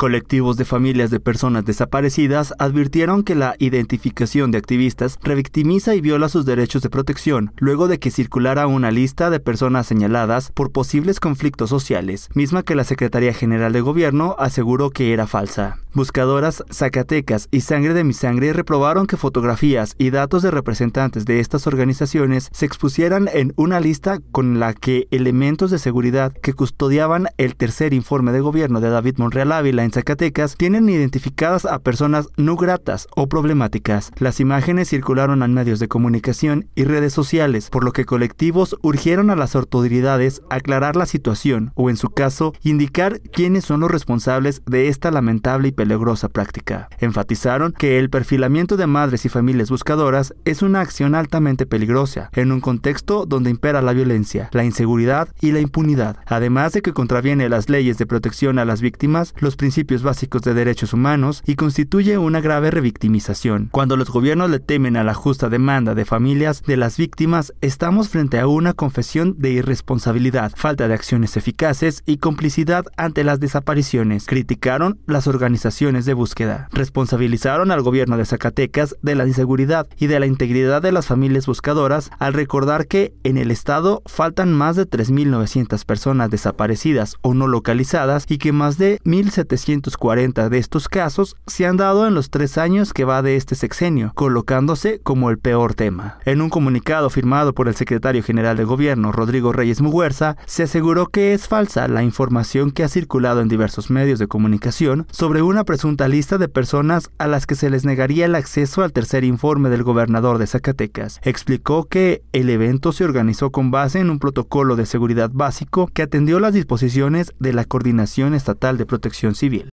Colectivos de familias de personas desaparecidas advirtieron que la identificación de activistas revictimiza y viola sus derechos de protección, luego de que circulara una lista de personas señaladas por posibles conflictos sociales, misma que la Secretaría General de Gobierno aseguró que era falsa. Buscadoras Zacatecas y Sangre de mi Sangre reprobaron que fotografías y datos de representantes de estas organizaciones se expusieran en una lista con la que elementos de seguridad que custodiaban el tercer informe de gobierno de David Monreal Ávila en Zacatecas tienen identificadas a personas no gratas o problemáticas. Las imágenes circularon a medios de comunicación y redes sociales, por lo que colectivos urgieron a las autoridades aclarar la situación o en su caso indicar quiénes son los responsables de esta lamentable peligrosa práctica. Enfatizaron que el perfilamiento de madres y familias buscadoras es una acción altamente peligrosa en un contexto donde impera la violencia, la inseguridad y la impunidad, además de que contraviene las leyes de protección a las víctimas, los principios básicos de derechos humanos y constituye una grave revictimización. Cuando los gobiernos le temen a la justa demanda de familias de las víctimas, estamos frente a una confesión de irresponsabilidad, falta de acciones eficaces y complicidad ante las desapariciones. Criticaron las organizaciones de búsqueda. Responsabilizaron al gobierno de Zacatecas de la inseguridad y de la integridad de las familias buscadoras al recordar que en el estado faltan más de 3.900 personas desaparecidas o no localizadas y que más de 1.740 de estos casos se han dado en los tres años que va de este sexenio, colocándose como el peor tema. En un comunicado firmado por el secretario general de gobierno, Rodrigo Reyes Muguerza, se aseguró que es falsa la información que ha circulado en diversos medios de comunicación sobre una presunta lista de personas a las que se les negaría el acceso al tercer informe del gobernador de Zacatecas. Explicó que el evento se organizó con base en un protocolo de seguridad básico que atendió las disposiciones de la Coordinación Estatal de Protección Civil.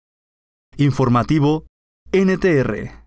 Informativo NTR